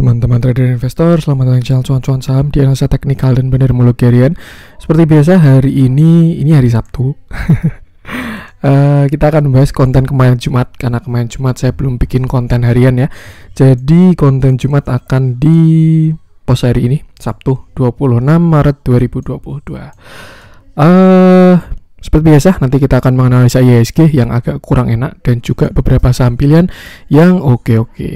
Teman-teman trader investor, selamat datang di channel cuan-cuan saham di analisa teknikal dan benar mulu Garian. Seperti biasa hari ini, ini hari Sabtu. uh, kita akan membahas konten kemarin Jumat karena kemarin Jumat saya belum bikin konten harian ya. Jadi konten Jumat akan di post hari ini Sabtu 26 Maret 2022. Uh, eh, seperti biasa, nanti kita akan menganalisa IHSG yang agak kurang enak dan juga beberapa saham yang oke-oke. -okay.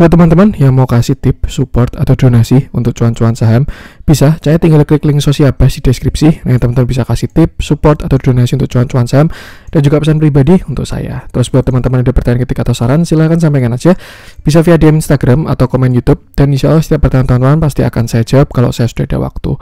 Buat teman-teman yang mau kasih tip, support, atau donasi untuk cuan-cuan saham, bisa, saya tinggal klik link sosial bas di deskripsi. Nah, teman-teman bisa kasih tip, support, atau donasi untuk cuan-cuan saham, dan juga pesan pribadi untuk saya. Terus buat teman-teman yang ada pertanyaan ketika atau saran, silahkan sampaikan aja. Bisa via DM Instagram atau komen YouTube, dan insya Allah setiap pertanyaan teman-teman pasti akan saya jawab kalau saya sudah ada waktu.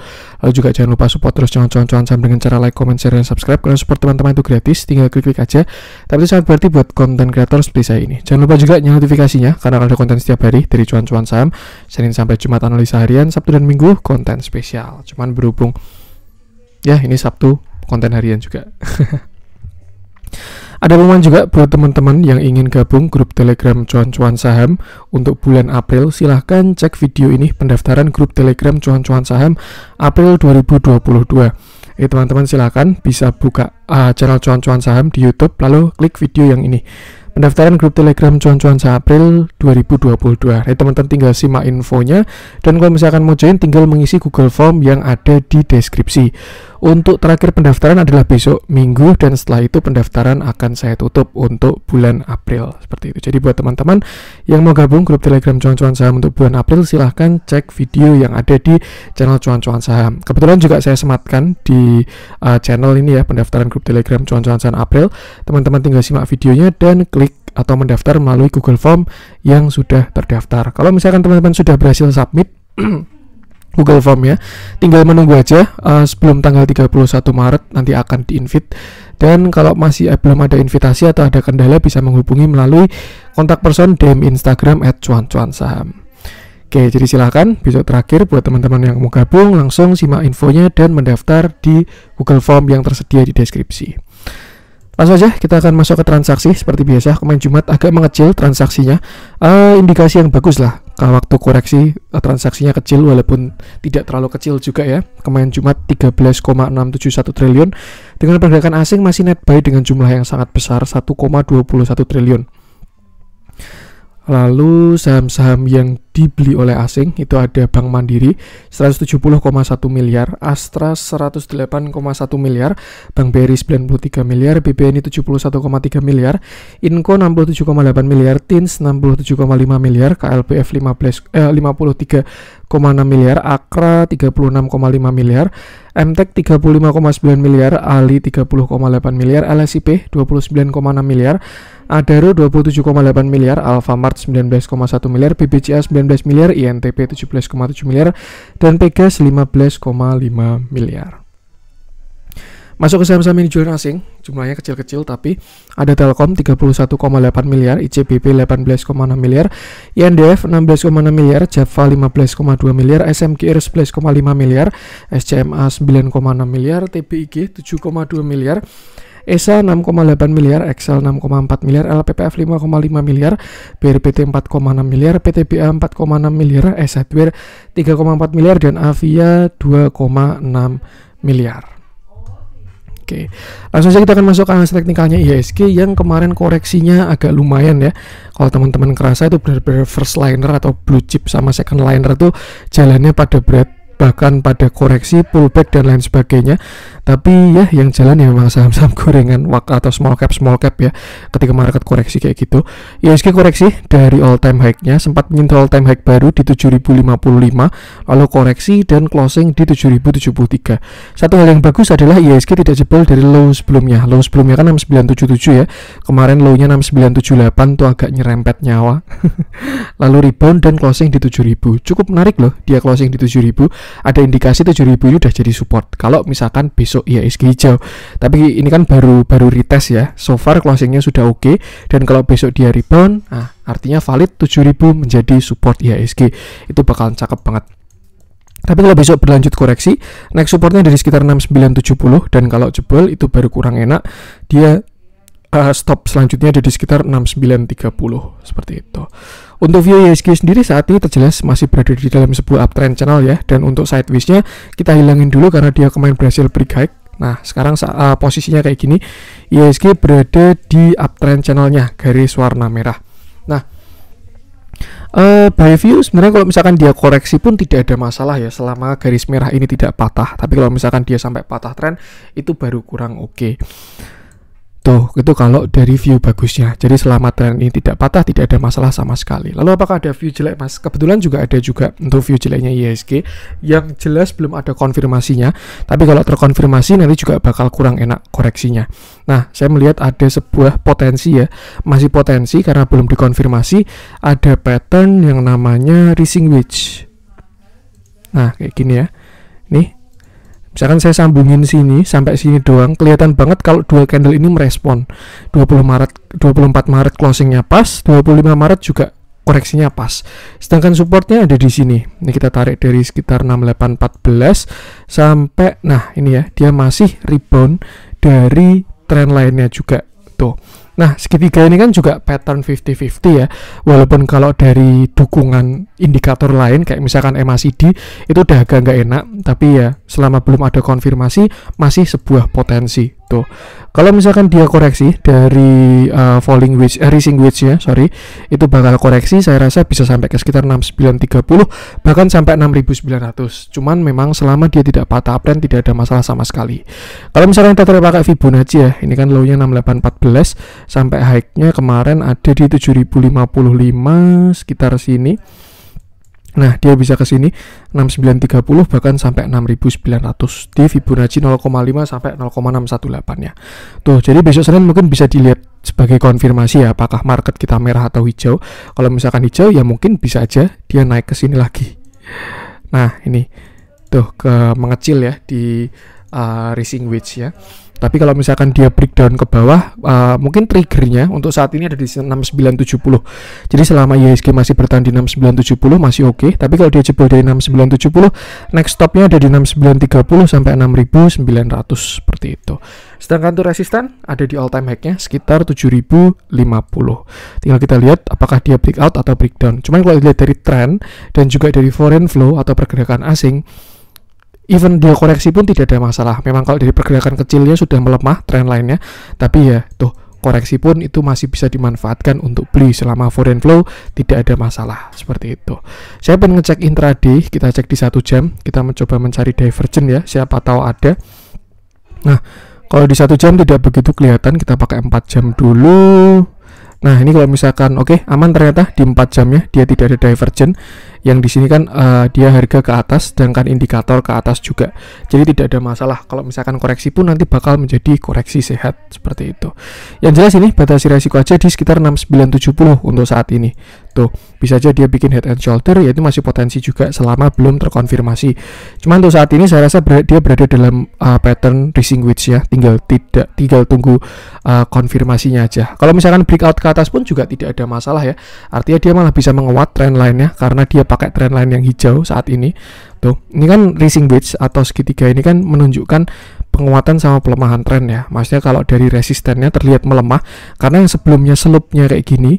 Lalu juga jangan lupa support terus cuan-cuan saham dengan cara like, comment, share, dan subscribe. Karena support teman-teman itu gratis, tinggal klik-klik aja. Tapi itu sangat berarti buat konten kreator seperti saya ini. Jangan lupa juga nyalakan notifikasinya, karena ada konten setiap hari dari cuan-cuan saham Senin sampai Jumat analisa harian Sabtu dan Minggu konten spesial cuman berhubung ya ini Sabtu konten harian juga Ada pengumuman juga buat teman-teman yang ingin gabung grup Telegram Cuan-Cuan Saham untuk bulan April, silahkan cek video ini pendaftaran grup Telegram Cuan-Cuan Saham April 2022. Eh teman-teman silahkan bisa buka uh, channel Cuan-Cuan Saham di YouTube, lalu klik video yang ini pendaftaran grup Telegram cuan-cuan April 2022. Jadi teman-teman tinggal simak infonya dan kalau misalkan mau join tinggal mengisi Google Form yang ada di deskripsi. Untuk terakhir pendaftaran adalah besok Minggu dan setelah itu pendaftaran akan saya tutup untuk bulan April seperti itu. Jadi buat teman-teman yang mau gabung grup Telegram cuan-cuan saham untuk bulan April silahkan cek video yang ada di channel cuan-cuan saham. Kebetulan juga saya sematkan di uh, channel ini ya pendaftaran grup Telegram cuan-cuan saham April. Teman-teman tinggal simak videonya dan klik atau mendaftar melalui Google Form yang sudah terdaftar. Kalau misalkan teman-teman sudah berhasil submit Google Form ya. Tinggal menunggu aja uh, sebelum tanggal 31 Maret nanti akan di-invite. Dan kalau masih eh, belum ada invitasi atau ada kendala bisa menghubungi melalui kontak person DM Instagram @cuan-cuan saham. Oke, jadi silahkan besok terakhir buat teman-teman yang mau gabung langsung simak infonya dan mendaftar di Google Form yang tersedia di deskripsi. Langsung aja kita akan masuk ke transaksi seperti biasa kemarin Jumat agak mengecil transaksinya uh, indikasi yang bagus lah waktu koreksi eh, transaksinya kecil walaupun tidak terlalu kecil juga ya kemarin Jumat 13,671 triliun dengan pergerakan asing masih net buy dengan jumlah yang sangat besar 1,21 triliun lalu saham-saham yang dibeli oleh asing itu ada Bank Mandiri 170,1 miliar, Astra 108,1 miliar, Bank BRI 93 miliar, BBNI 71,3 miliar, Inco 67,8 miliar, Tins 67,5 miliar, KLPF 15 eh, 53,6 miliar, Akra 36,5 miliar, MTEK 35,9 miliar, Ali 30,8 miliar, LSIP 29,6 miliar, Adaro 27,8 miliar, Alfamart 19,1 miliar, BBCA 19 miliar, INTP 17,7 miliar, dan Pegas 15,5 miliar. Masuk ke saham-saham yang dijual asing, jumlahnya kecil-kecil tapi ada Telkom 31,8 miliar, ICBP 18,6 miliar, INDF 16,6 miliar, Java 15,2 miliar, SMKR 11,5 miliar, SCMA 9,6 miliar, TBIG 7,2 miliar, ESA 6,8 miliar, Excel 6,4 miliar, LPPF 5,5 miliar, BRPT 4,6 miliar, PTBA 4,6 miliar, e 3,4 miliar, dan Avia 2,6 miliar. Oke, langsung saja kita akan masuk ke analisis teknikalnya IHSG yang kemarin koreksinya agak lumayan ya. Kalau teman-teman kerasa itu benar-benar first liner atau blue chip sama second liner itu jalannya pada berat bahkan pada koreksi, pullback dan lain sebagainya tapi ya yang jalan ya memang saham-saham gorengan atau small cap small cap ya ketika market koreksi kayak gitu ya, ISG koreksi dari all time high-nya sempat menyentuh all time high baru di 7055 lalu koreksi dan closing di 7073 satu hal yang bagus adalah ISG tidak jebol dari low sebelumnya low sebelumnya kan 6977 ya kemarin low-nya 6978 tuh agak nyerempet nyawa lalu rebound dan closing di 7000 cukup menarik loh dia closing di 7000 ada indikasi 7000 ini udah jadi support kalau misalkan besok masuk IISG iya, hijau. Tapi ini kan baru baru rites ya. So far closingnya sudah oke okay. dan kalau besok dia rebound, nah, artinya valid 7000 menjadi support IISG. Iya, itu bakalan cakep banget. Tapi kalau besok berlanjut koreksi, naik supportnya dari sekitar 6970 dan kalau jebol itu baru kurang enak. Dia uh, stop selanjutnya ada di sekitar 6930 seperti itu. Untuk view ISG sendiri saat ini terjelas masih berada di dalam sebuah uptrend channel ya dan untuk sidewaysnya kita hilangin dulu karena dia kemarin berhasil break high. Nah sekarang uh, posisinya kayak gini ISG berada di uptrend channelnya garis warna merah. Nah Uh, by view sebenarnya kalau misalkan dia koreksi pun tidak ada masalah ya selama garis merah ini tidak patah tapi kalau misalkan dia sampai patah tren itu baru kurang oke okay. Tuh, itu kalau dari view bagusnya. Jadi selama tren ini tidak patah, tidak ada masalah sama sekali. Lalu apakah ada view jelek, Mas? Kebetulan juga ada juga untuk view jeleknya ISG yang jelas belum ada konfirmasinya. Tapi kalau terkonfirmasi nanti juga bakal kurang enak koreksinya. Nah, saya melihat ada sebuah potensi ya, masih potensi karena belum dikonfirmasi ada pattern yang namanya rising wedge. Nah, kayak gini ya. Nih, misalkan saya sambungin sini sampai sini doang kelihatan banget kalau dua candle ini merespon 20 Maret 24 Maret closingnya pas 25 Maret juga koreksinya pas sedangkan supportnya ada di sini ini kita tarik dari sekitar 6814 sampai nah ini ya dia masih rebound dari trend lainnya juga tuh Nah, segitiga ini kan juga pattern 50-50 ya. Walaupun kalau dari dukungan indikator lain kayak misalkan MACD itu udah agak nggak enak, tapi ya selama belum ada konfirmasi masih sebuah potensi tuh kalau misalkan dia koreksi dari uh, falling wedge eh, rising wedge ya sorry itu bakal koreksi saya rasa bisa sampai ke sekitar 6930 bahkan sampai 6900 cuman memang selama dia tidak patah uptrend tidak ada masalah sama sekali kalau misalkan kita terima pakai Fibonacci ya ini kan low-nya 6814 sampai high-nya kemarin ada di 7055 sekitar sini Nah, dia bisa ke sini 6930 bahkan sampai 6900 di Fibonacci 0,5 sampai 0,618 ya. Tuh, jadi besok Senin mungkin bisa dilihat sebagai konfirmasi ya apakah market kita merah atau hijau. Kalau misalkan hijau ya mungkin bisa aja dia naik ke sini lagi. Nah, ini tuh ke mengecil ya di uh, racing wedge ya. Tapi kalau misalkan dia breakdown ke bawah, uh, mungkin triggernya untuk saat ini ada di 6970. Jadi selama IHSG masih bertahan di 6970 masih oke. Okay. Tapi kalau dia jebol dari 6970, next stopnya ada di 6930 sampai 6900 seperti itu. Sedangkan untuk resisten ada di all time high-nya sekitar 7050. Tinggal kita lihat apakah dia breakout atau breakdown. Cuman kalau dilihat dari trend dan juga dari foreign flow atau pergerakan asing, even dia koreksi pun tidak ada masalah memang kalau dari pergerakan kecilnya sudah melemah trend lainnya tapi ya tuh koreksi pun itu masih bisa dimanfaatkan untuk beli selama foreign flow tidak ada masalah seperti itu saya pun ngecek intraday kita cek di satu jam kita mencoba mencari divergent ya siapa tahu ada nah kalau di satu jam tidak begitu kelihatan kita pakai 4 jam dulu Nah ini kalau misalkan oke okay, aman ternyata di jam ya dia tidak ada divergent yang di sini kan uh, dia harga ke atas sedangkan indikator ke atas juga jadi tidak ada masalah kalau misalkan koreksi pun nanti bakal menjadi koreksi sehat seperti itu yang jelas ini batasi resiko aja di sekitar 6970 untuk saat ini gitu. Bisa aja dia bikin head and shoulder ya itu masih potensi juga selama belum terkonfirmasi. Cuman untuk saat ini saya rasa ber dia berada dalam uh, pattern rising wedge ya, tinggal tidak tinggal tunggu uh, konfirmasinya aja. Kalau misalkan breakout ke atas pun juga tidak ada masalah ya. Artinya dia malah bisa menguat trend line karena dia pakai trend line yang hijau saat ini. Tuh, ini kan rising wedge atau segitiga ini kan menunjukkan penguatan sama pelemahan tren ya. Maksudnya kalau dari resistennya terlihat melemah karena yang sebelumnya selupnya kayak gini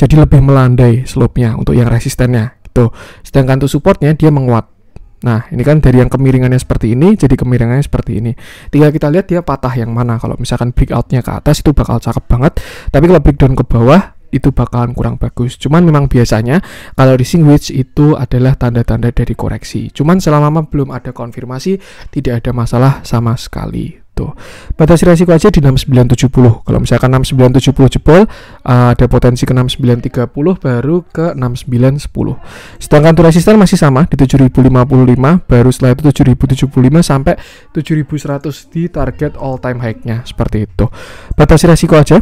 jadi lebih melandai slope-nya untuk yang resistennya gitu. Sedangkan untuk supportnya dia menguat. Nah, ini kan dari yang kemiringannya seperti ini jadi kemiringannya seperti ini. Tinggal kita lihat dia patah yang mana. Kalau misalkan breakout-nya ke atas itu bakal cakep banget, tapi kalau breakdown ke bawah itu bakalan kurang bagus. Cuman memang biasanya kalau di wedge itu adalah tanda-tanda dari koreksi. Cuman selama belum ada konfirmasi, tidak ada masalah sama sekali gitu. Batas resiko aja di 6970. Kalau misalkan 6970 jebol, ada potensi ke 6930 baru ke 6910. Sedangkan untuk resisten masih sama di 7055, baru setelah itu 7075 sampai 7100 di target all time high-nya seperti itu. Batas resiko aja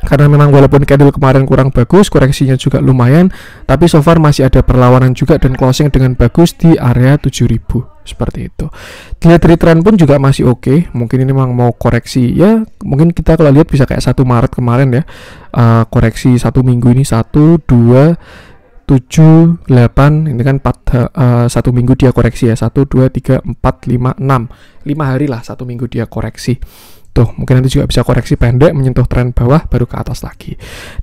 karena memang walaupun candle kemarin kurang bagus, koreksinya juga lumayan, tapi so far masih ada perlawanan juga dan closing dengan bagus di area 7000 seperti itu dilihat dari tren pun juga masih oke okay. mungkin ini memang mau koreksi ya mungkin kita kalau lihat bisa kayak satu Maret kemarin ya uh, koreksi satu minggu ini satu dua tujuh delapan. ini kan empat uh, satu minggu dia koreksi ya, satu dua tiga empat lima enam lima hari lah satu minggu dia koreksi. Tuh, mungkin nanti juga bisa koreksi pendek, menyentuh tren bawah, baru ke atas lagi.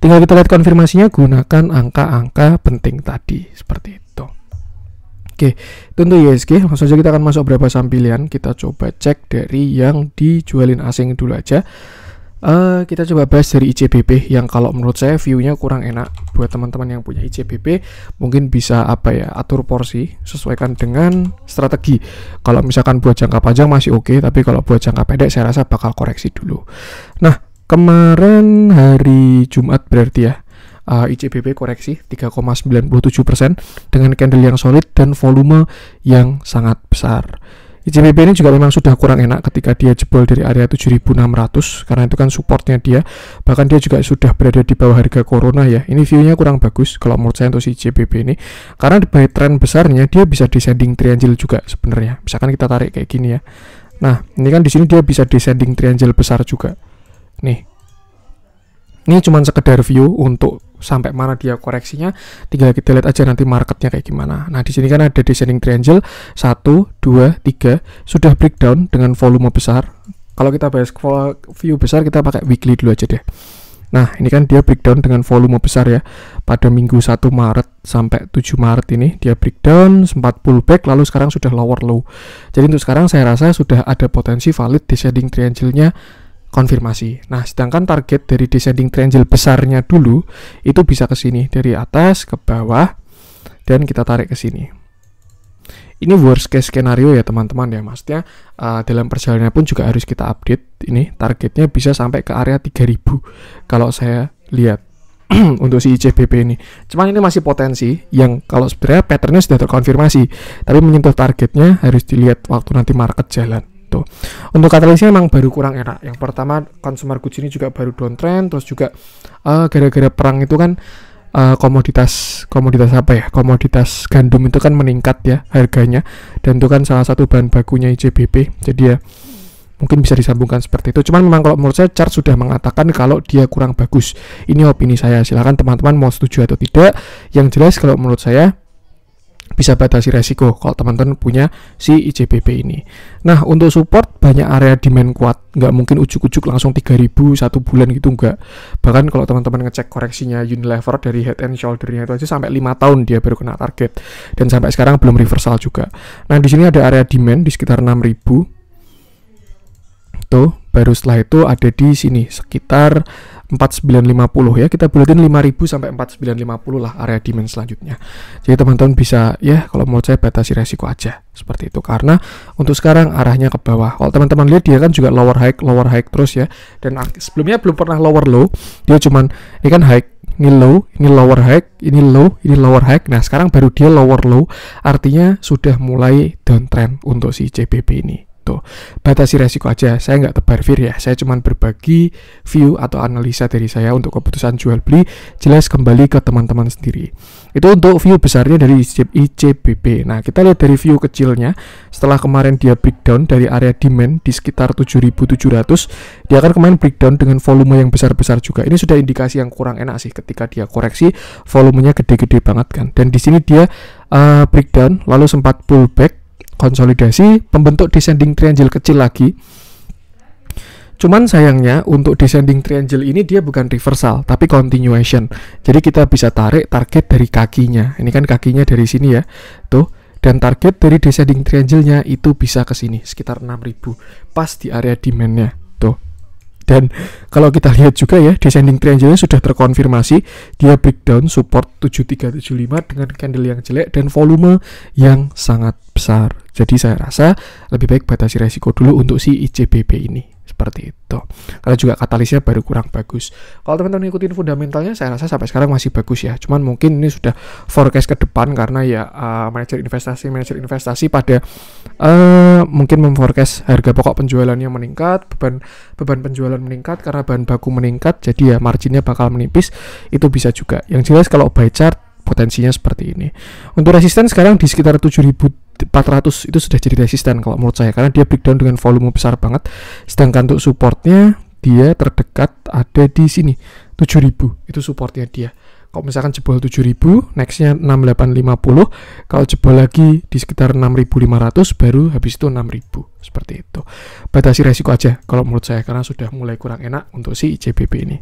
Tinggal kita lihat konfirmasinya, gunakan angka-angka penting tadi, seperti itu. Oke, tentu ya, ISG. Langsung saja kita akan masuk berapa saham pilihan. Kita coba cek dari yang dijualin asing dulu aja. Uh, kita coba bahas dari ICBP yang kalau menurut saya view-nya kurang enak buat teman-teman yang punya ICBP mungkin bisa apa ya atur porsi sesuaikan dengan strategi kalau misalkan buat jangka panjang masih oke okay, tapi kalau buat jangka pendek saya rasa bakal koreksi dulu nah kemarin hari Jumat berarti ya uh, eh, ICBP koreksi 3,97 dengan candle yang solid dan volume yang sangat besar. ICBP ini juga memang sudah kurang enak ketika dia jebol dari area 7600 karena itu kan supportnya dia bahkan dia juga sudah berada di bawah harga corona ya ini viewnya kurang bagus kalau menurut saya untuk si ICBP ini karena di bawah trend besarnya dia bisa descending triangle juga sebenarnya misalkan kita tarik kayak gini ya nah ini kan di sini dia bisa descending triangle besar juga nih ini cuma sekedar view untuk sampai mana dia koreksinya tinggal kita lihat aja nanti marketnya kayak gimana nah di sini kan ada descending triangle 1 2 3 sudah breakdown dengan volume besar kalau kita bahas view besar kita pakai weekly dulu aja deh Nah, ini kan dia breakdown dengan volume besar ya. Pada minggu 1 Maret sampai 7 Maret ini dia breakdown sempat pullback lalu sekarang sudah lower low. Jadi untuk sekarang saya rasa sudah ada potensi valid descending triangle-nya konfirmasi. Nah, sedangkan target dari descending triangle besarnya dulu itu bisa ke sini dari atas ke bawah dan kita tarik ke sini. Ini worst case skenario ya teman-teman ya maksudnya uh, eh, dalam perjalanannya pun juga harus kita update ini targetnya bisa sampai ke area 3000 kalau saya lihat untuk si ICBP ini. Cuman ini masih potensi yang kalau sebenarnya patternnya sudah terkonfirmasi tapi menyentuh targetnya harus dilihat waktu nanti market jalan gitu. Untuk katalisnya memang baru kurang enak. Yang pertama consumer goods ini juga baru downtrend terus juga eh, gara-gara uh, perang itu kan uh, komoditas komoditas apa ya komoditas gandum itu kan meningkat ya harganya dan itu kan salah satu bahan bakunya ICBP jadi ya mungkin bisa disambungkan seperti itu cuman memang kalau menurut saya chart sudah mengatakan kalau dia kurang bagus ini opini saya silahkan teman-teman mau setuju atau tidak yang jelas kalau menurut saya bisa batasi resiko kalau teman-teman punya si ICBP ini. Nah, untuk support banyak area demand kuat, nggak mungkin ujuk-ujuk langsung 3000 satu bulan gitu nggak. Bahkan kalau teman-teman ngecek koreksinya Unilever dari head and shouldernya itu aja sampai 5 tahun dia baru kena target dan sampai sekarang belum reversal juga. Nah, di sini ada area demand di sekitar 6000 Tuh, baru setelah itu ada di sini sekitar 4950 ya kita bulatin 5000 sampai 4950 lah area demand selanjutnya jadi teman-teman bisa ya kalau mau saya batasi resiko aja seperti itu karena untuk sekarang arahnya ke bawah kalau teman-teman lihat dia kan juga lower high lower high terus ya dan sebelumnya belum pernah lower low dia cuman ini kan high ini low, ini lower high, ini low, ini lower high. Nah, sekarang baru dia lower low, artinya sudah mulai downtrend untuk si CBB ini gitu. Batasi resiko aja, saya nggak tebar fear ya, saya cuma berbagi view atau analisa dari saya untuk keputusan jual beli, jelas kembali ke teman-teman sendiri. Itu untuk view besarnya dari ICBP. Nah, kita lihat dari view kecilnya, setelah kemarin dia breakdown dari area demand di sekitar 7700, dia akan kemarin breakdown dengan volume yang besar-besar juga. Ini sudah indikasi yang kurang enak sih ketika dia koreksi, volumenya gede-gede banget kan. Dan di sini dia uh, breakdown lalu sempat pullback konsolidasi pembentuk descending triangle kecil lagi Cuman sayangnya untuk descending triangle ini dia bukan reversal tapi continuation. Jadi kita bisa tarik target dari kakinya. Ini kan kakinya dari sini ya. Tuh dan target dari descending triangle-nya itu bisa ke sini sekitar 6000 pas di area demand-nya dan kalau kita lihat juga ya descending triangle sudah terkonfirmasi dia breakdown support 7375 dengan candle yang jelek dan volume yang sangat besar jadi saya rasa lebih baik batasi resiko dulu untuk si ICBP ini seperti itu Karena juga katalisnya baru kurang bagus kalau teman-teman ngikutin fundamentalnya saya rasa sampai sekarang masih bagus ya cuman mungkin ini sudah forecast ke depan karena ya uh, manajer investasi manajer investasi pada uh, mungkin memforecast harga pokok penjualannya meningkat beban beban penjualan meningkat karena bahan baku meningkat jadi ya marginnya bakal menipis itu bisa juga yang jelas kalau buy chart potensinya seperti ini untuk resisten sekarang di sekitar 7000 400 itu sudah jadi resisten kalau menurut saya karena dia breakdown dengan volume besar banget sedangkan untuk supportnya dia terdekat ada di sini 7000 itu supportnya dia kalau misalkan jebol 7000 nextnya 6850 kalau jebol lagi di sekitar 6500 baru habis itu 6000 seperti itu batasi resiko aja kalau menurut saya karena sudah mulai kurang enak untuk si JBP ini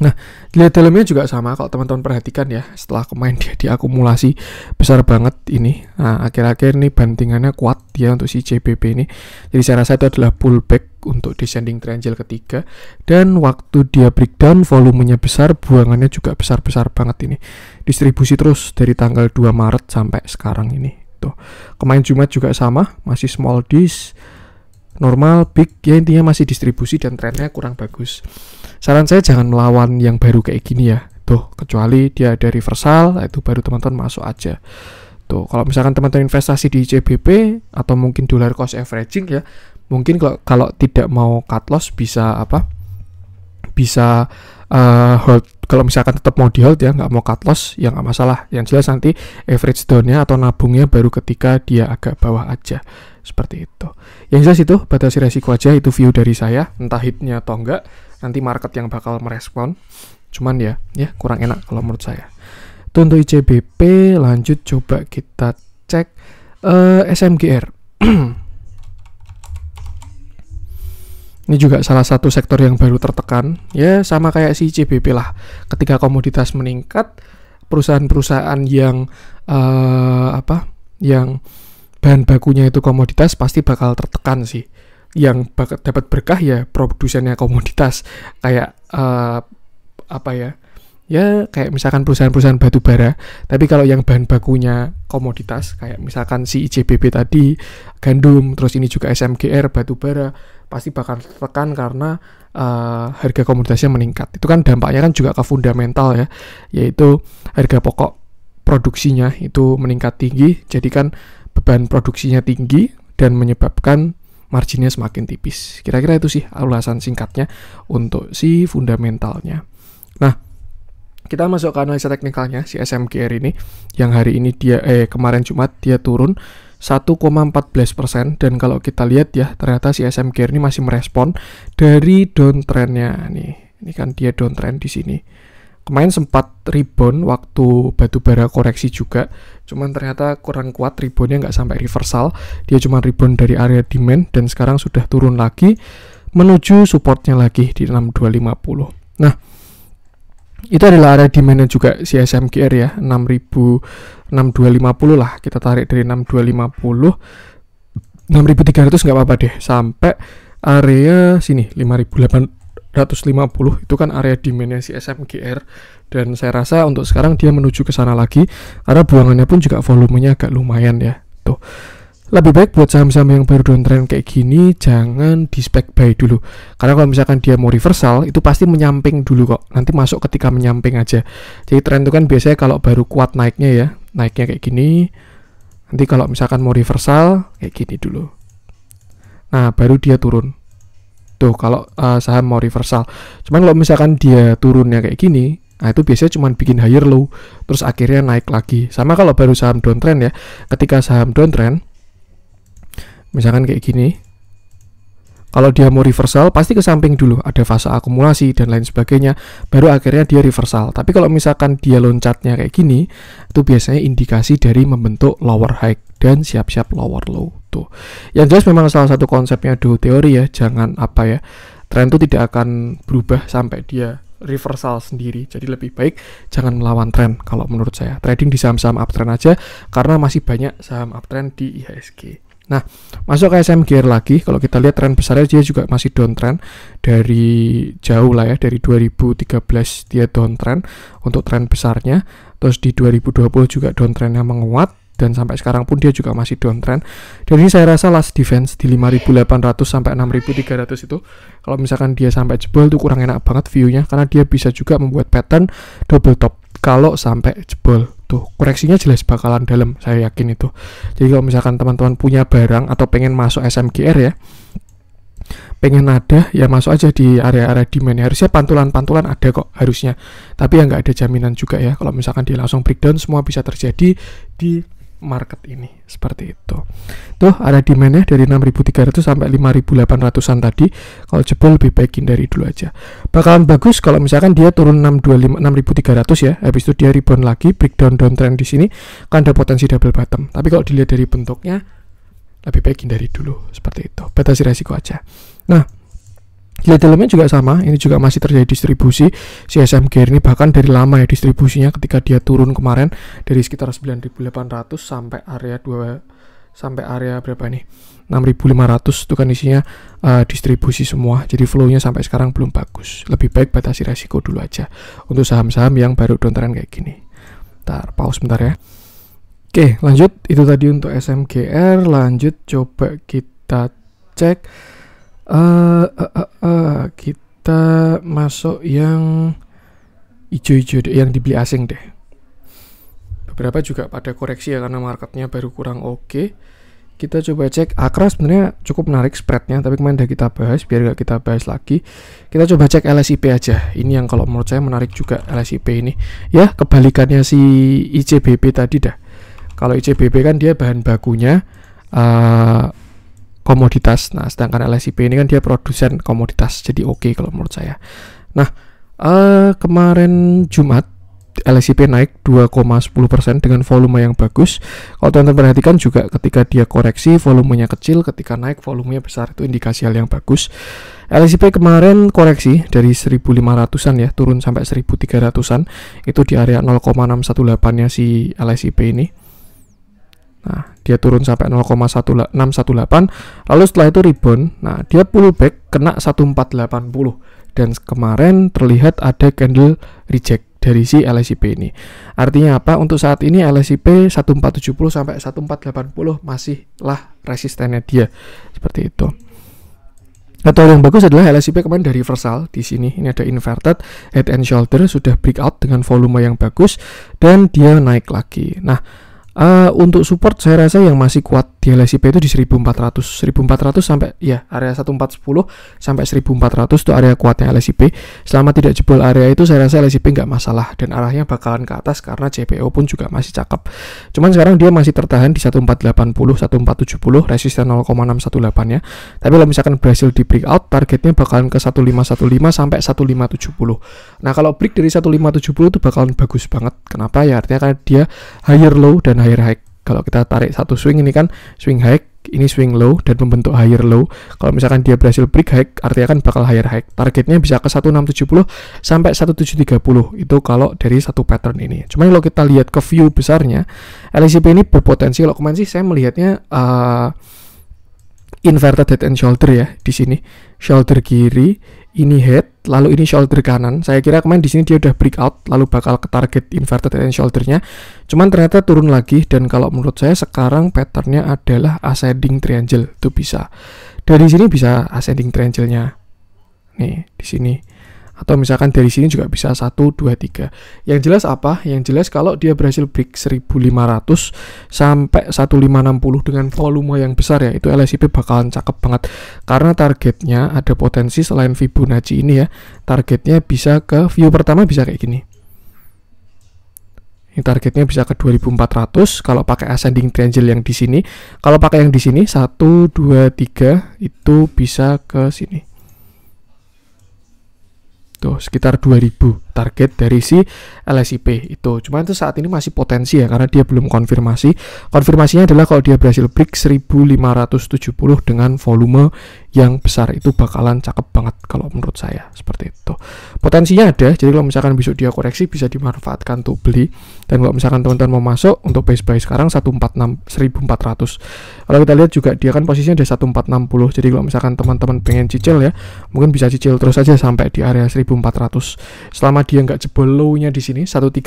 Nah, lihat dalamnya juga sama kalau teman-teman perhatikan ya. Setelah kemarin dia diakumulasi besar banget ini. Nah, akhir-akhir ini bantingannya kuat ya untuk si JPP ini. Jadi saya rasa itu adalah pullback untuk descending triangle ketiga dan waktu dia breakdown volumenya besar, buangannya juga besar-besar banget ini. Distribusi terus dari tanggal 2 Maret sampai sekarang ini. Tuh. Kemarin Jumat juga sama, masih small disk normal, big, ya intinya masih distribusi dan trennya kurang bagus. Saran saya jangan melawan yang baru kayak gini ya. Tuh, kecuali dia ada reversal, nah itu baru teman-teman masuk aja. Tuh, kalau misalkan teman-teman investasi di CBP atau mungkin dollar cost averaging ya, mungkin kalau, kalau tidak mau cut loss bisa apa? Bisa uh, hold kalau misalkan tetap mau di hold ya nggak mau cut loss ya nggak masalah yang jelas nanti average downnya atau nabungnya baru ketika dia agak bawah aja seperti itu yang jelas itu batasi resiko aja itu view dari saya entah hitnya atau enggak nanti market yang bakal merespon cuman ya ya kurang enak kalau menurut saya itu untuk ICBP lanjut coba kita cek uh, eh, SMGR ini juga salah satu sektor yang baru tertekan ya sama kayak si cbp lah ketika komoditas meningkat perusahaan-perusahaan yang uh, apa yang bahan bakunya itu komoditas pasti bakal tertekan sih yang bak- dapat berkah ya produsennya komoditas kayak uh, apa ya ya kayak misalkan perusahaan-perusahaan batu bara tapi kalau yang bahan bakunya komoditas kayak misalkan si ICBP tadi gandum terus ini juga SMGR batu bara pasti bakal tertekan karena uh, harga komoditasnya meningkat itu kan dampaknya kan juga ke fundamental ya yaitu harga pokok produksinya itu meningkat tinggi jadi kan beban produksinya tinggi dan menyebabkan marginnya semakin tipis. Kira-kira itu sih alasan singkatnya untuk si fundamentalnya. Nah, kita masuk ke analisa teknikalnya si SMGR ini yang hari ini dia eh kemarin Jumat dia turun 1,14% dan kalau kita lihat ya ternyata si SMGR ini masih merespon dari downtrendnya nih. Ini kan dia downtrend di sini kemarin sempat rebound waktu batu bara koreksi juga cuman ternyata kurang kuat reboundnya nggak sampai reversal dia cuma rebound dari area demand dan sekarang sudah turun lagi menuju supportnya lagi di 6250 nah itu adalah area demandnya juga si SMGR ya 6000 6250 lah kita tarik dari 6250 6300 nggak apa-apa deh sampai area sini 5800 150 itu kan area demandnya si SMGR dan saya rasa untuk sekarang dia menuju ke sana lagi karena buangannya pun juga volumenya agak lumayan ya tuh lebih baik buat saham-saham yang baru downtrend kayak gini jangan di spec buy dulu karena kalau misalkan dia mau reversal itu pasti menyamping dulu kok nanti masuk ketika menyamping aja jadi trend itu kan biasanya kalau baru kuat naiknya ya naiknya kayak gini nanti kalau misalkan mau reversal kayak gini dulu nah baru dia turun jatuh gitu. kalau uh, saham mau reversal. Cuman kalau misalkan dia turunnya kayak gini, nah itu biasanya cuma bikin higher low, terus akhirnya naik lagi. Sama kalau baru saham downtrend ya, ketika saham downtrend, misalkan kayak gini, kalau dia mau reversal, pasti ke samping dulu, ada fase akumulasi dan lain sebagainya, baru akhirnya dia reversal. Tapi kalau misalkan dia loncatnya kayak gini, itu biasanya indikasi dari membentuk lower high dan siap-siap lower low tuh. Yang jelas memang salah satu konsepnya do teori ya, jangan apa ya. Tren itu tidak akan berubah sampai dia reversal sendiri. Jadi lebih baik jangan melawan tren kalau menurut saya. Trading di saham-saham uptrend aja karena masih banyak saham uptrend di IHSG. Nah, masuk ke SMGR lagi. Kalau kita lihat tren besarnya dia juga masih downtrend dari jauh lah ya, dari 2013 dia downtrend untuk tren besarnya. Terus di 2020 juga downtrendnya menguat dan sampai sekarang pun dia juga masih downtrend. Jadi saya rasa last defense di 5800 sampai 6300 itu kalau misalkan dia sampai jebol itu kurang enak banget view-nya karena dia bisa juga membuat pattern double top kalau sampai jebol tuh koreksinya jelas bakalan dalam saya yakin itu jadi kalau misalkan teman-teman punya barang atau pengen masuk SMGR ya pengen ada ya masuk aja di area-area demand ya. harusnya pantulan-pantulan ada kok harusnya tapi ya nggak ada jaminan juga ya kalau misalkan dia langsung breakdown semua bisa terjadi di market ini seperti itu tuh ada demandnya dari 6300 sampai 5800an tadi kalau jebol lebih baik dari dulu aja bakalan bagus kalau misalkan dia turun 625 6300 ya habis itu dia rebound lagi breakdown downtrend di sini kan ada potensi double bottom tapi kalau dilihat dari bentuknya lebih baik dari dulu seperti itu batasi resiko aja nah di dalamnya juga sama, ini juga masih terjadi distribusi si Gear ini bahkan dari lama ya distribusinya ketika dia turun kemarin dari sekitar 9.800 sampai area 2 sampai area berapa ini 6.500 itu kan isinya uh, distribusi semua jadi flow-nya sampai sekarang belum bagus lebih baik batasi resiko dulu aja untuk saham-saham yang baru downtrend kayak gini ntar pause sebentar ya oke lanjut itu tadi untuk SMGR lanjut coba kita cek uh, uh, uh, uh, kita masuk yang ijo-ijo deh, yang dibeli asing deh. Beberapa juga pada koreksi ya karena marketnya baru kurang oke. Okay. Kita coba cek Akra sebenarnya cukup menarik spreadnya, tapi kemarin udah kita bahas, biar gak kita bahas lagi. Kita coba cek LSIP aja. Ini yang kalau menurut saya menarik juga LSIP ini. Ya kebalikannya si ICBP tadi dah. Kalau ICBP kan dia bahan bakunya uh, komoditas. Nah, sedangkan LSIP ini kan dia produsen komoditas, jadi oke okay kalau menurut saya. Nah, uh, kemarin Jumat LSIP naik 2,10% dengan volume yang bagus. Kalau teman-teman perhatikan juga ketika dia koreksi volumenya kecil, ketika naik volumenya besar itu indikasi hal yang bagus. LSIP kemarin koreksi dari 1500-an ya, turun sampai 1300-an. Itu di area 0,618-nya si LSIP ini. Nah, dia turun sampai 0,618. Lalu setelah itu rebound. Nah, dia pullback kena 1480. Dan kemarin terlihat ada candle reject dari si LSIP ini. Artinya apa? Untuk saat ini LSIP 1470 sampai 1480 masihlah resistennya dia. Seperti itu. Atau yang bagus adalah LSIP kemarin dari reversal di sini. Ini ada inverted head and shoulder sudah breakout dengan volume yang bagus dan dia naik lagi. Nah, Uh, untuk support saya rasa yang masih kuat di LSIP itu di 1400 1400 sampai ya area 1410 sampai 1400 itu area kuatnya LSIP selama tidak jebol area itu saya rasa LSIP nggak masalah dan arahnya bakalan ke atas karena CPO pun juga masih cakep cuman sekarang dia masih tertahan di 1480 1470 resisten 0,618 ya tapi kalau misalkan berhasil di breakout targetnya bakalan ke 1515 sampai 1570 nah kalau break dari 1570 itu bakalan bagus banget kenapa ya artinya karena dia higher low dan higher high kalau kita tarik satu swing ini kan swing high, ini swing low dan membentuk higher low. Kalau misalkan dia berhasil break high, artinya kan bakal higher high. Targetnya bisa ke 1670 sampai 1730. Itu kalau dari satu pattern ini. Cuma kalau kita lihat ke view besarnya, LCP ini berpotensi kalau kemarin sih saya melihatnya uh, inverted head and shoulder ya di sini. Shoulder kiri ini head, lalu ini shoulder kanan. Saya kira kemarin di sini dia udah breakout, lalu bakal ke target inverted head and nya Cuman ternyata turun lagi dan kalau menurut saya sekarang patternnya adalah ascending triangle. Itu bisa. Dari sini bisa ascending triangle-nya. Nih, di sini. Atau misalkan dari sini juga bisa 1, 2, 3. Yang jelas apa? Yang jelas kalau dia berhasil break 1500 sampai 1560 dengan volume yang besar ya, itu LSIP bakalan cakep banget. Karena targetnya ada potensi selain Fibonacci ini ya, targetnya bisa ke view pertama bisa kayak gini. Ini targetnya bisa ke 2400 kalau pakai ascending triangle yang di sini. Kalau pakai yang di sini 1 2 3 itu bisa ke sini tuh gitu. sekitar 2000 target dari si LSIP itu cuma itu saat ini masih potensi ya karena dia belum konfirmasi konfirmasinya adalah kalau dia berhasil break 1570 dengan volume yang besar itu bakalan cakep banget kalau menurut saya seperti itu potensinya ada jadi kalau misalkan besok dia koreksi bisa dimanfaatkan untuk beli dan kalau misalkan teman-teman mau masuk untuk base buy sekarang 146 1400 kalau kita lihat juga dia kan posisinya ada 1460 jadi kalau misalkan teman-teman pengen cicil ya mungkin bisa cicil terus aja sampai di area 1400 selama dia nggak jebol low-nya di sini 1355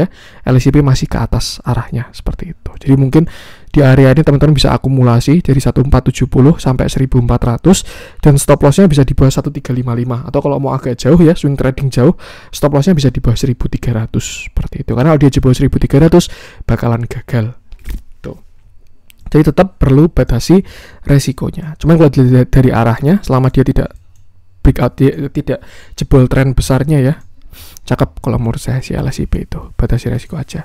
ya LCP masih ke atas arahnya seperti itu jadi mungkin di area ini teman-teman bisa akumulasi dari 1470 sampai 1400 dan stop lossnya bisa di bawah 1355 atau kalau mau agak jauh ya swing trading jauh stop lossnya bisa di bawah 1300 seperti itu karena kalau dia di bawah 1300 bakalan gagal. tuh Jadi tetap perlu batasi resikonya. Cuman kalau dari arahnya, selama dia tidak breakout, dia tidak jebol tren besarnya ya, Cakep kalau menurut saya si LSIP itu, batasi resiko aja.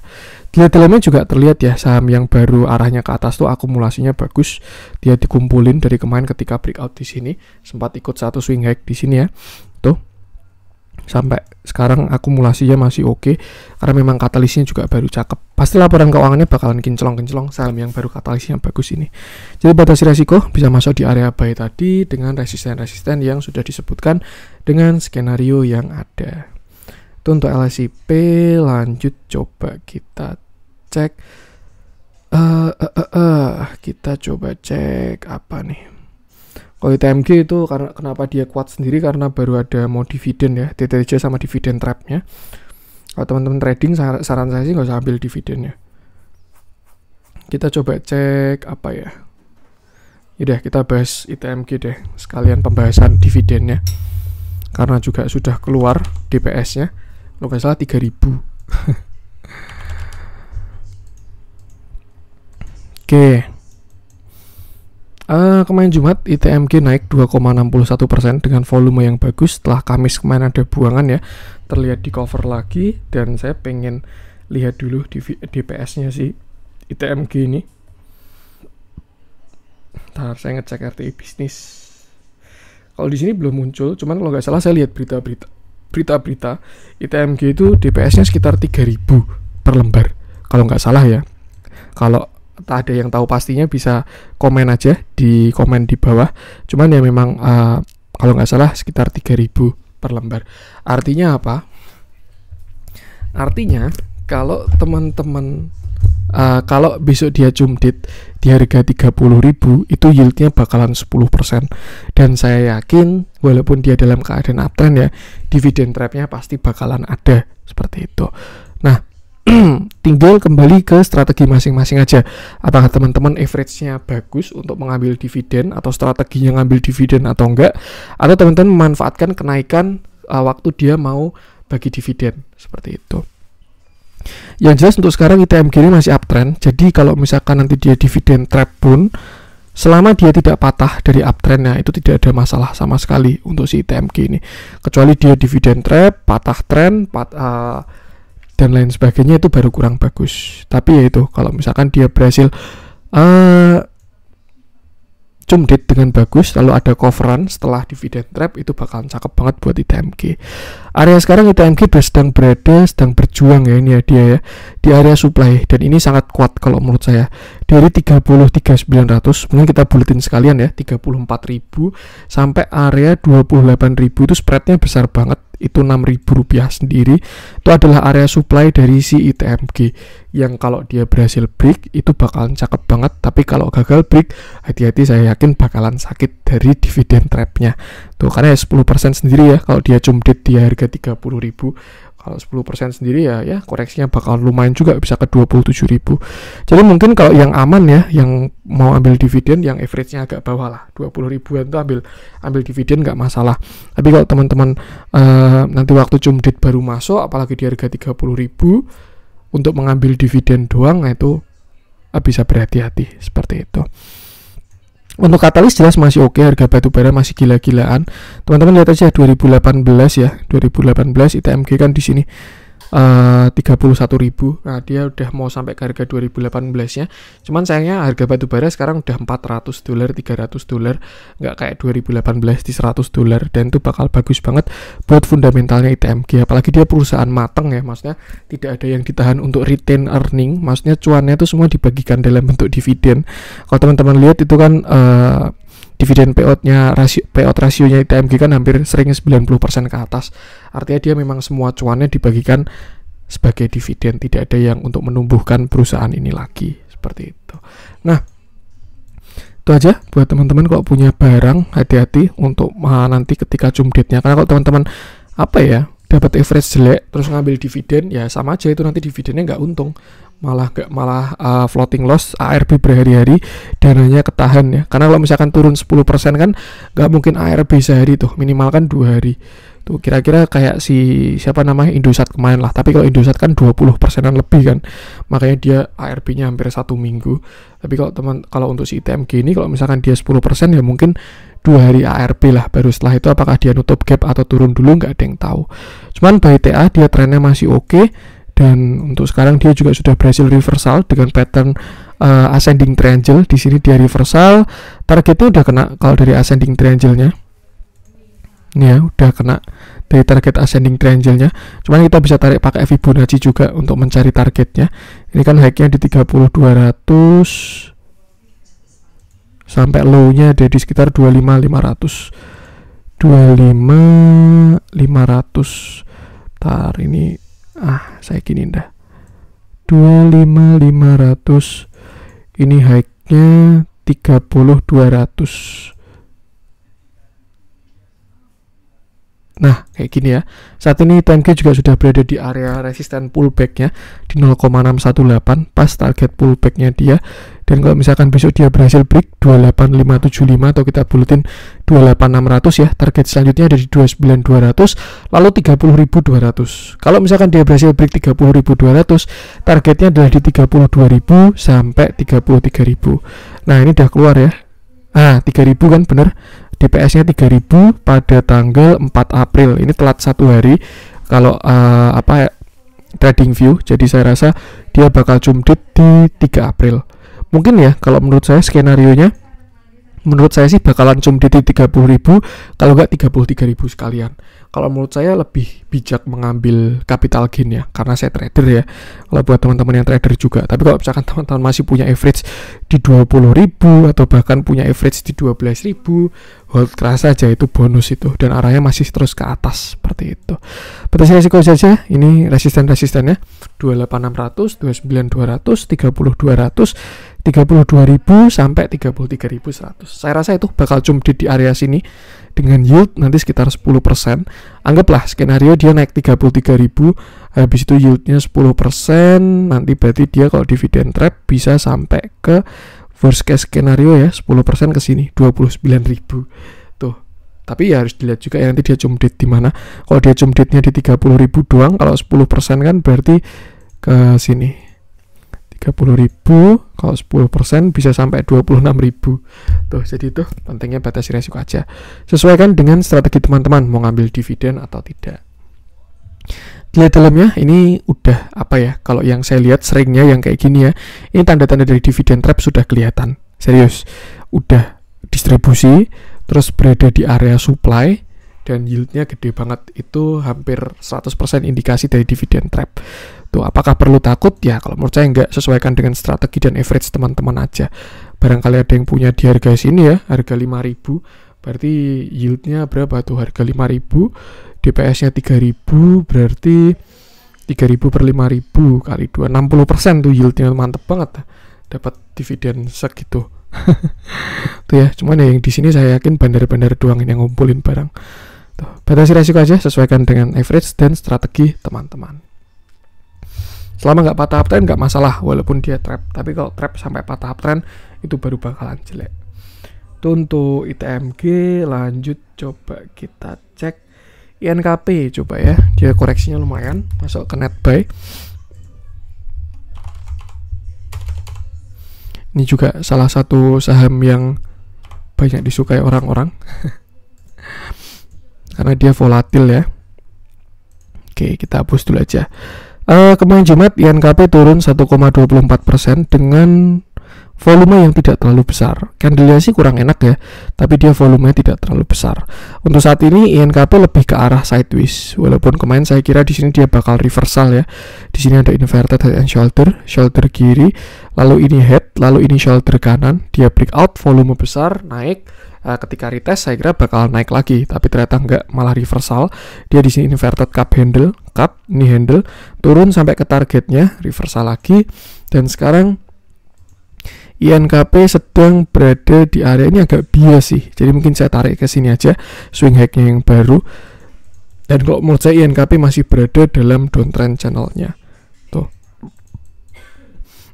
Di dalamnya juga terlihat ya saham yang baru arahnya ke atas tuh akumulasinya bagus. Dia dikumpulin dari kemarin ketika breakout di sini, sempat ikut satu swing high di sini ya. Tuh. Sampai sekarang akumulasinya masih oke okay, karena memang katalisnya juga baru cakep. Pasti laporan keuangannya bakalan kinclong-kinclong saham yang baru katalisnya bagus ini. Jadi batasi resiko bisa masuk di area buy tadi dengan resisten-resisten yang sudah disebutkan dengan skenario yang ada itu untuk LSIP lanjut coba kita cek uh, uh, uh, uh, kita coba cek apa nih kalau ITMG itu karena kenapa dia kuat sendiri karena baru ada mau dividen ya TTJ sama dividen trapnya kalau teman-teman trading saran saya sih nggak usah ambil dividennya kita coba cek apa ya Yaudah kita bahas ITMG deh sekalian pembahasan dividennya karena juga sudah keluar DPS-nya lo nggak salah 3000 oke okay. Uh, eh, kemarin Jumat ITMG naik 2,61% dengan volume yang bagus setelah Kamis kemarin ada buangan ya terlihat di cover lagi dan saya pengen lihat dulu di DPS nya sih ITMG ini Ntar saya ngecek RTI bisnis kalau di sini belum muncul cuman kalau nggak salah saya lihat berita-berita berita-berita ITMG itu DPS-nya sekitar 3000 per lembar kalau nggak salah ya kalau tak ada yang tahu pastinya bisa komen aja di komen di bawah cuman ya memang uh, kalau nggak salah sekitar 3000 per lembar artinya apa artinya kalau teman-teman uh, kalau besok dia jumdit di harga 30.000 itu yieldnya bakalan 10% dan saya yakin walaupun dia dalam keadaan uptrend ya dividend trapnya pasti bakalan ada seperti itu nah tinggal kembali ke strategi masing-masing aja apakah teman-teman average-nya bagus untuk mengambil dividen atau strateginya ngambil dividen atau enggak atau teman-teman memanfaatkan kenaikan uh, waktu dia mau bagi dividen seperti itu yang jelas untuk sekarang ITMG ini masih uptrend jadi kalau misalkan nanti dia dividen trap pun selama dia tidak patah dari uptrendnya itu tidak ada masalah sama sekali untuk si ITMG ini kecuali dia dividen trap patah trend pat, uh, dan lain sebagainya itu baru kurang bagus tapi ya itu kalau misalkan dia berhasil uh, cum dengan bagus lalu ada coveran setelah dividend trap itu bakalan cakep banget buat ITMG area sekarang ITMG sedang berada sedang berjuang ya ini ya dia ya di area supply dan ini sangat kuat kalau menurut saya dari 33900 mungkin kita buletin sekalian ya 34000 sampai area 28000 itu spreadnya besar banget itu rp 6.000 rupiah sendiri itu adalah area supply dari si ITMG yang kalau dia berhasil break itu bakalan cakep banget tapi kalau gagal break hati-hati saya yakin bakalan sakit dari dividen trapnya tuh karena ya 10% sendiri ya kalau dia cumdit di harga 30.000 kalau 10% sendiri ya ya koreksinya bakal lumayan juga bisa ke tujuh ribu jadi mungkin kalau yang aman ya yang mau ambil dividen yang average-nya agak bawah lah 20 ribuan tuh ambil ambil dividen nggak masalah tapi kalau teman-teman uh, nanti waktu cumdit baru masuk apalagi di harga puluh ribu untuk mengambil dividen doang nah itu eh, bisa berhati-hati seperti itu untuk katalis jelas masih oke okay, harga batu bara masih gila-gilaan teman-teman lihat aja 2018 ya 2018 ITMG kan di sini Eh, uh, 31.000. Nah, dia udah mau sampai ke harga 2018-nya. Cuman sayangnya harga batu bara sekarang udah 400 dolar, 300 dolar, nggak kayak 2018 di 100 dolar dan itu bakal bagus banget buat fundamentalnya ITMG. Apalagi dia perusahaan mateng ya, maksudnya tidak ada yang ditahan untuk retain earning, maksudnya cuannya itu semua dibagikan dalam bentuk dividen. Kalau teman-teman lihat itu kan uh, dividen payoutnya rasio payout rasionya tmg kan hampir sering 90% ke atas. Artinya dia memang semua cuannya dibagikan sebagai dividen, tidak ada yang untuk menumbuhkan perusahaan ini lagi seperti itu. Nah, itu aja buat teman-teman kalau punya barang hati-hati untuk ah, nanti ketika jumdetnya karena kalau teman-teman apa ya dapat average jelek terus ngambil dividen ya sama aja itu nanti dividennya nggak untung malah gak malah uh, floating loss ARB berhari-hari dananya ketahan ya karena kalau misalkan turun 10% kan gak mungkin ARB sehari tuh minimal kan dua hari tuh kira-kira kayak si siapa namanya Indosat kemarin lah tapi kalau Indosat kan 20 persenan lebih kan makanya dia ARB-nya hampir satu minggu tapi kalau teman kalau untuk si ITMG ini kalau misalkan dia 10 persen ya mungkin dua hari ARB lah baru setelah itu apakah dia nutup gap atau turun dulu nggak ada yang tahu cuman by TA dia trennya masih oke okay, dan untuk sekarang dia juga sudah berhasil reversal dengan pattern uh, ascending triangle di sini dia reversal targetnya udah kena kalau dari ascending triangle-nya ya udah kena dari target ascending triangle-nya cuman kita bisa tarik pakai Fibonacci juga untuk mencari targetnya ini kan high-nya di 3200 sampai low-nya ada di sekitar 25500 25500 tar ini ah saya gini dah 25500 ini high-nya 30200 Nah, kayak gini ya. Saat ini TMG juga sudah berada di area resisten pullbacknya di 0,618 pas target pullbacknya dia. Dan kalau misalkan besok dia berhasil break 28575 atau kita buletin 28600 ya, target selanjutnya ada di 29200 lalu 30200. Kalau misalkan dia berhasil break 30200, targetnya adalah di 32000 sampai 33000. Nah, ini udah keluar ya. Ah, 3000 kan bener DPS-nya 3000 pada tanggal 4 April. Ini telat satu hari kalau uh, apa trading view. Jadi saya rasa dia bakal jump di 3 April. Mungkin ya kalau menurut saya skenario nya menurut saya sih bakalan cuma di 30 ribu kalau nggak 33 ribu sekalian kalau menurut saya lebih bijak mengambil capital gain ya karena saya trader ya kalau buat teman-teman yang trader juga tapi kalau misalkan teman-teman masih punya average di 20 ribu atau bahkan punya average di 12 ribu hold keras aja itu bonus itu dan arahnya masih terus ke atas seperti itu batas resiko saja ini resisten-resistennya 28600 29200 30200 32.000 sampai 33.100. Saya rasa itu bakal cum di area sini dengan yield nanti sekitar 10%. Anggaplah skenario dia naik 33.000, habis itu yieldnya 10%, nanti berarti dia kalau dividen trap bisa sampai ke worst case skenario ya 10% ke sini 29.000. Tuh. Tapi ya harus dilihat juga ya nanti dia cumdit di mana. Kalau dia cumditnya di 30.000 doang, kalau 10% kan berarti ke sini 30.000 kalau 10% bisa sampai 26.000 tuh jadi itu pentingnya batasi resiko aja sesuaikan dengan strategi teman-teman mau ngambil dividen atau tidak dilihat dalamnya ini udah apa ya kalau yang saya lihat seringnya yang kayak gini ya ini tanda-tanda dari dividen trap sudah kelihatan serius udah distribusi terus berada di area supply dan yieldnya gede banget itu hampir 100% indikasi dari dividen trap gitu. Apakah perlu takut? Ya, kalau menurut saya enggak. Sesuaikan dengan strategi dan average teman-teman aja. Barangkali ada yang punya di harga sini ya, harga 5000 Berarti yieldnya berapa tuh? Harga 5000 DPS-nya 3000 berarti 3000 per 5000 kali 2 60% tuh yieldnya mantep banget dapat dividen segitu tuh ya cuman ya yang di sini saya yakin bandar-bandar doang yang ngumpulin barang tuh batasi resiko aja sesuaikan dengan average dan strategi teman-teman selama nggak patah uptrend nggak masalah walaupun dia trap tapi kalau trap sampai patah uptrend itu baru bakalan jelek itu untuk ITMG lanjut coba kita cek INKP coba ya dia koreksinya lumayan masuk ke net buy ini juga salah satu saham yang banyak disukai orang-orang karena dia volatil ya oke kita hapus dulu aja Uh, kemarin Jumat INKP turun 1,24% dengan volume yang tidak terlalu besar. Candlenya sih kurang enak ya, tapi dia volumenya tidak terlalu besar. Untuk saat ini INKP lebih ke arah sideways. Walaupun kemarin saya kira di sini dia bakal reversal ya. Di sini ada inverted head and shoulder, shoulder kiri, lalu ini head, lalu ini shoulder kanan. Dia breakout volume besar, naik, Eh, ketika retest saya kira bakal naik lagi tapi ternyata nggak malah reversal dia di sini inverted cup handle cup ini handle turun sampai ke targetnya reversal lagi dan sekarang INKP sedang berada di area ini agak bias sih jadi mungkin saya tarik ke sini aja swing hacknya yang baru dan kalau menurut saya INKP masih berada dalam downtrend channelnya tuh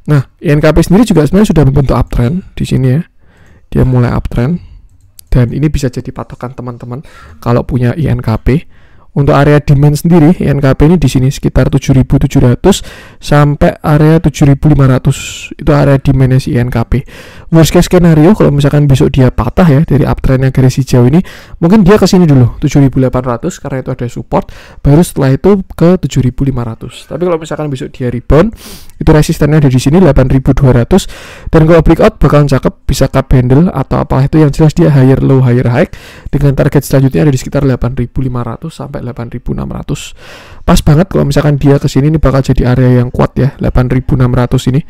nah INKP sendiri juga sebenarnya sudah membentuk uptrend di sini ya dia mulai uptrend dan ini bisa jadi patokan teman-teman kalau punya INKP untuk area demand sendiri INKP ini di sini sekitar 7.700 sampai area 7.500 itu area demandnya si INKP worst case skenario kalau misalkan besok dia patah ya dari uptrend yang garis hijau ini mungkin dia ke sini dulu 7.800 karena itu ada support baru setelah itu ke 7.500 tapi kalau misalkan besok dia rebound itu resistennya ada di sini 8.200 dan kalau breakout bakalan cakep bisa cup handle atau apa itu yang jelas dia higher low higher high dengan target selanjutnya ada di sekitar 8.500 sampai 8600 pas banget kalau misalkan dia ke sini ini bakal jadi area yang kuat ya 8600 ini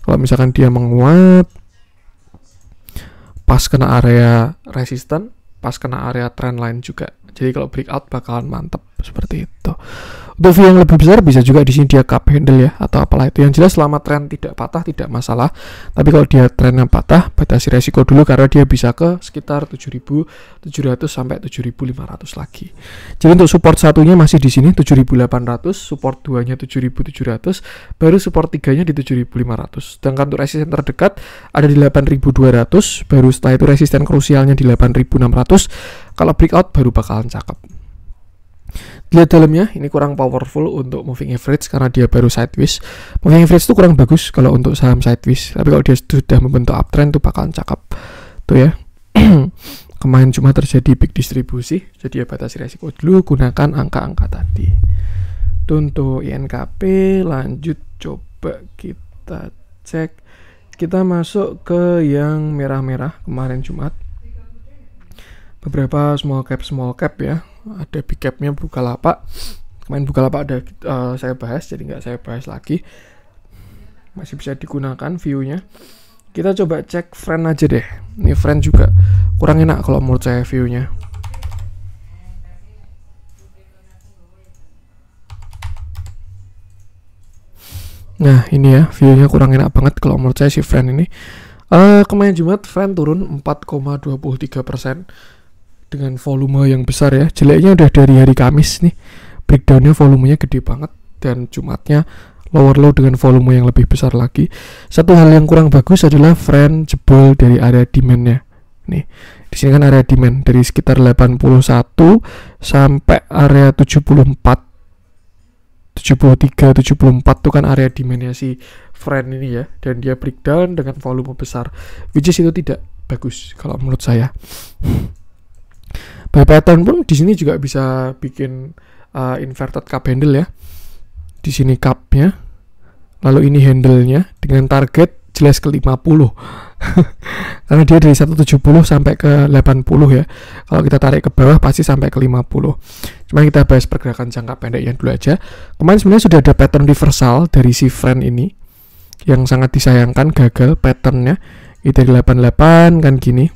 kalau misalkan dia menguat pas kena area resisten pas kena area trendline juga jadi kalau breakout bakalan mantep seperti itu untuk view yang lebih besar bisa juga di sini dia cup handle ya atau apalah itu. Yang jelas selama tren tidak patah tidak masalah. Tapi kalau dia yang patah, batasi resiko dulu karena dia bisa ke sekitar 7.700 sampai 7.500 lagi. Jadi untuk support satunya masih di sini 7.800, support duanya 7.700, baru support tiganya di 7.500. Sedangkan untuk resisten terdekat ada di 8.200, baru setelah itu resisten krusialnya di 8.600. Kalau breakout baru bakalan cakep. Lihat dalamnya, ini kurang powerful untuk moving average karena dia baru sideways. Moving average itu kurang bagus kalau untuk saham sideways, tapi kalau dia sudah membentuk uptrend itu bakalan cakep. Tuh ya. Kemarin cuma terjadi big distribusi, jadi ya batasi resiko dulu gunakan angka-angka tadi. Untuk INKP lanjut coba kita cek kita masuk ke yang merah-merah kemarin Jumat beberapa small cap small cap ya ada big buka Bukalapak main lapak ada uh, saya bahas jadi nggak saya bahas lagi masih bisa digunakan viewnya kita coba cek friend aja deh ini friend juga kurang enak kalau menurut saya viewnya Nah ini ya viewnya kurang enak banget kalau menurut saya si friend ini. Uh, eh, kemarin Jumat friend turun 4,23 persen dengan volume yang besar ya jeleknya udah dari hari Kamis nih breakdownnya volumenya gede banget dan Jumatnya lower low dengan volume yang lebih besar lagi satu hal yang kurang bagus adalah friend jebol dari area demandnya nih di sini kan area demand dari sekitar 81 sampai area 74 73 74 itu kan area demandnya si friend ini ya dan dia breakdown dengan volume besar which is itu tidak bagus kalau menurut saya pattern pun di sini juga bisa bikin uh, inverted cup handle ya. Di sini cupnya, lalu ini handlenya dengan target jelas ke 50 karena dia dari 170 sampai ke 80 ya kalau kita tarik ke bawah pasti sampai ke 50 cuman kita bahas pergerakan jangka pendek yang dulu aja kemarin sebenarnya sudah ada pattern reversal dari si friend ini yang sangat disayangkan gagal patternnya itu dari 88 kan gini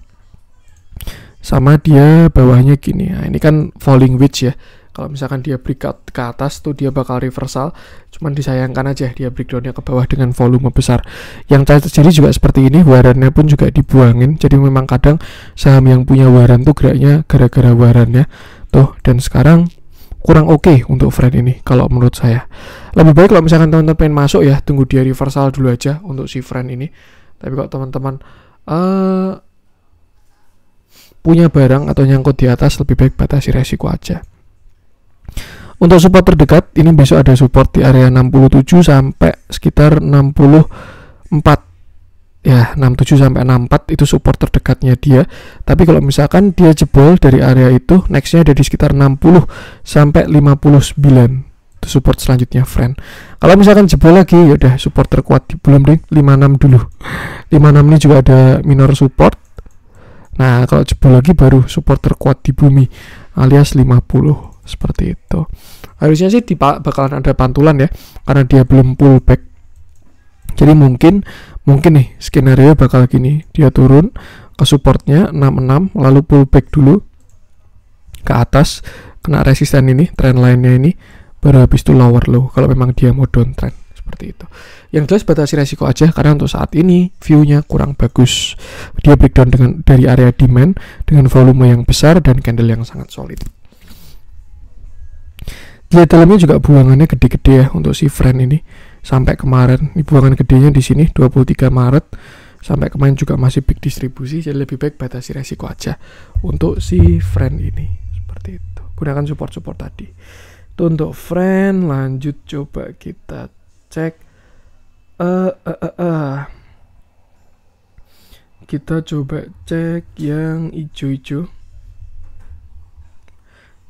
sama dia bawahnya gini. Nah, ini kan falling wedge ya. Kalau misalkan dia break ke atas tuh dia bakal reversal. Cuman disayangkan aja dia breakdownnya ke bawah dengan volume besar. Yang terjadi juga seperti ini, warannya pun juga dibuangin. Jadi memang kadang saham yang punya waran tuh geraknya gara-gara warannya. Tuh, dan sekarang kurang oke okay untuk friend ini kalau menurut saya. Lebih baik kalau misalkan teman-teman pengen masuk ya, tunggu dia reversal dulu aja untuk si friend ini. Tapi kalau teman-teman uh, punya barang atau nyangkut di atas lebih baik batasi resiko aja. Untuk support terdekat, ini besok ada support di area 67 sampai sekitar 64 ya 67 sampai 64 itu support terdekatnya dia tapi kalau misalkan dia jebol dari area itu nextnya ada di sekitar 60 sampai 59 itu support selanjutnya friend kalau misalkan jebol lagi ya udah support terkuat di belum deh 56 dulu 56 ini juga ada minor support Nah, kalau jebol lagi baru support terkuat di bumi alias 50 seperti itu. Harusnya sih di bakalan ada pantulan ya karena dia belum pullback. Jadi mungkin mungkin nih skenario bakal gini, dia turun ke supportnya 66 lalu pullback dulu ke atas kena resisten ini trend lainnya ini baru habis itu lower low kalau memang dia mau downtrend seperti itu. Yang jelas batasi resiko aja karena untuk saat ini view-nya kurang bagus. Dia breakdown dengan dari area demand dengan volume yang besar dan candle yang sangat solid. Di dalamnya juga buangannya gede-gede ya untuk si friend ini sampai kemarin. Ini buangan gedenya di sini 23 Maret sampai kemarin juga masih big distribusi jadi lebih baik batasi resiko aja untuk si friend ini seperti itu gunakan support-support tadi untuk friend lanjut coba kita cek eh uh, uh, uh, uh. kita coba cek yang hijau-hijau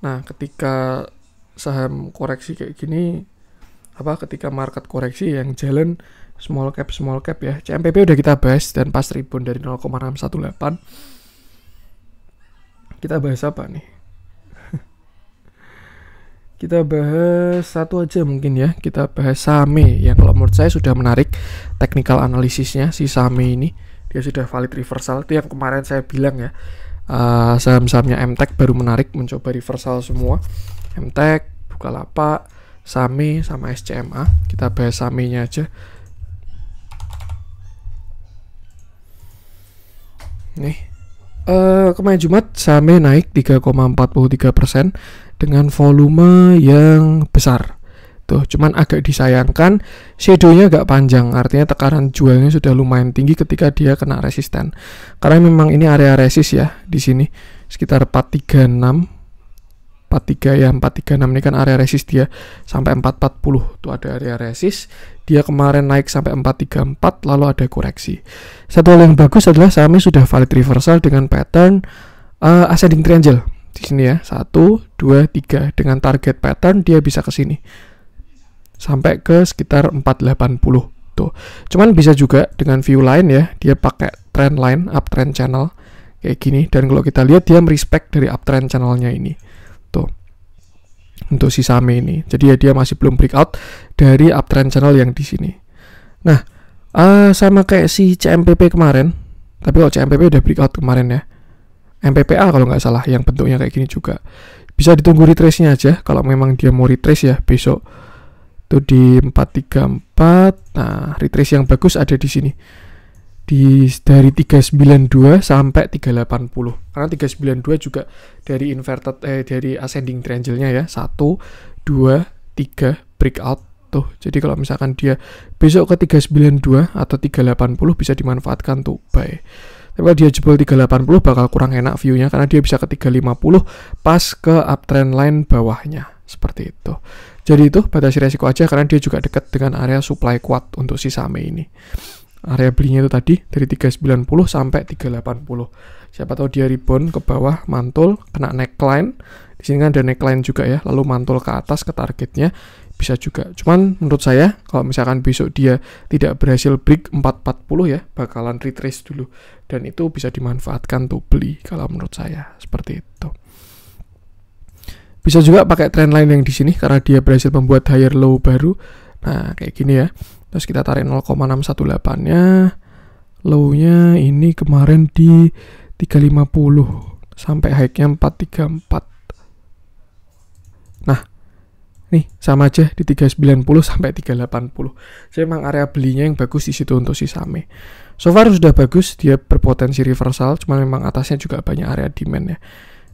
nah ketika saham koreksi kayak gini apa ketika market koreksi yang jalan small cap small cap ya CMPP udah kita bahas dan pas rebound dari 0,618 kita bahas apa nih kita bahas satu aja mungkin ya kita bahas Same yang kalau menurut saya sudah menarik technical analisisnya si Same ini dia sudah valid reversal itu yang kemarin saya bilang ya uh, saham-sahamnya MTech baru menarik mencoba reversal semua MTech Bukalapak Same sama SCMA kita bahas Sime-nya aja nih Uh, kemarin Jumat sahamnya naik 3,43 persen dengan volume yang besar. Tuh, cuman agak disayangkan shadownya agak panjang, artinya tekanan jualnya sudah lumayan tinggi ketika dia kena resisten. Karena memang ini area resist ya di sini sekitar 436 43 ya 436 ini kan area resist dia sampai 440 itu ada area resist dia kemarin naik sampai 434 lalu ada koreksi satu hal yang bagus adalah sahamnya sudah valid reversal dengan pattern uh, ascending triangle di sini ya 1 2 3 dengan target pattern dia bisa ke sini sampai ke sekitar 480 tuh cuman bisa juga dengan view line ya dia pakai trend line uptrend channel kayak gini dan kalau kita lihat dia merespek dari uptrend channelnya ini untuk si Same ini. Jadi ya dia masih belum breakout dari uptrend channel yang di sini. Nah, uh, sama kayak si CMPP kemarin, tapi kalau CMPP udah breakout kemarin ya. MPPA kalau nggak salah yang bentuknya kayak gini juga. Bisa ditunggu retrace-nya aja kalau memang dia mau retrace ya besok. tuh di 434. Nah, retrace yang bagus ada di sini di dari 392 sampai 380 karena 392 juga dari inverted eh dari ascending triangle-nya ya 1 2 3 breakout tuh jadi kalau misalkan dia besok ke 392 atau 380 bisa dimanfaatkan tuh baik tapi kalau dia jebol 380 bakal kurang enak view-nya karena dia bisa ke 350 pas ke uptrend line bawahnya seperti itu jadi itu batasi resiko aja karena dia juga dekat dengan area supply kuat untuk si Same ini area belinya itu tadi dari 390 sampai 380 siapa tahu dia rebound ke bawah mantul kena neckline di sini kan ada neckline juga ya lalu mantul ke atas ke targetnya bisa juga cuman menurut saya kalau misalkan besok dia tidak berhasil break 440 ya bakalan retrace dulu dan itu bisa dimanfaatkan untuk beli kalau menurut saya seperti itu bisa juga pakai trendline yang di sini karena dia berhasil membuat higher low baru Nah, kayak gini ya. Terus kita tarik 0,618-nya. Low-nya ini kemarin di 350 sampai high-nya 434. Nah, nih sama aja di 390 sampai 380. Jadi memang area belinya yang bagus di situ untuk si Same. So far sudah bagus, dia berpotensi reversal, cuma memang atasnya juga banyak area demand ya.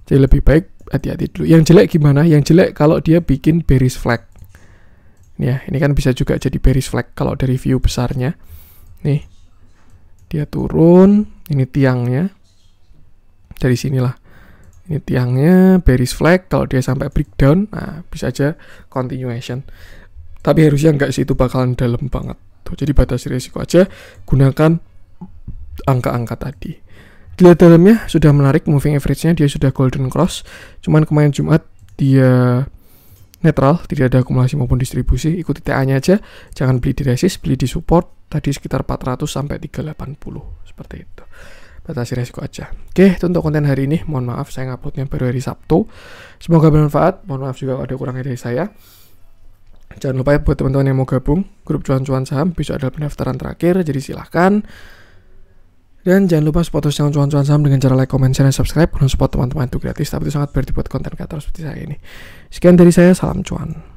Jadi lebih baik hati-hati dulu. Yang jelek gimana? Yang jelek kalau dia bikin bearish flag ya ini kan bisa juga jadi bearish flag kalau dari view besarnya nih dia turun ini tiangnya dari sinilah ini tiangnya bearish flag kalau dia sampai breakdown nah bisa aja continuation tapi harusnya nggak sih itu bakalan dalam banget tuh jadi batas risiko aja gunakan angka-angka tadi dilihat dalamnya sudah menarik moving average-nya dia sudah golden cross cuman kemarin Jumat dia netral, tidak ada akumulasi maupun distribusi, ikuti TA-nya aja, jangan beli di resist, beli di support, tadi sekitar 400 sampai 380, seperti itu. Batasi resiko aja. Oke, itu untuk konten hari ini, mohon maaf saya nguploadnya baru hari Sabtu. Semoga bermanfaat, mohon maaf juga kalau ada kurangnya dari saya. Jangan lupa ya buat teman-teman yang mau gabung, grup cuan-cuan saham, besok adalah pendaftaran terakhir, jadi silahkan. Dan jangan lupa support terus jangan cuan-cuan saham dengan cara like, comment, share, dan subscribe. Karena support teman-teman itu gratis, tapi itu sangat berarti buat konten kreator seperti saya ini. Sekian dari saya, salam cuan.